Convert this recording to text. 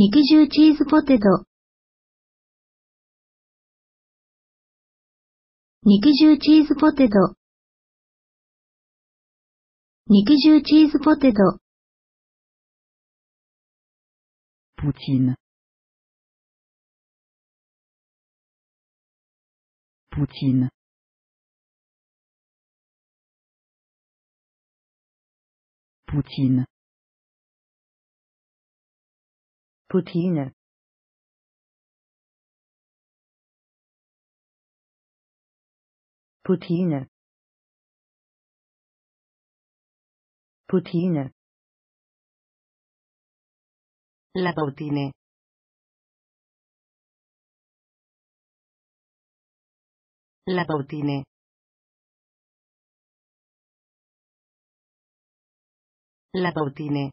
肉汁チーズポテト。肉汁チーズポテト。肉汁チーズポテト。ポチン。ポチン。ポチン。Routine Routine Routine La routine La routine La routine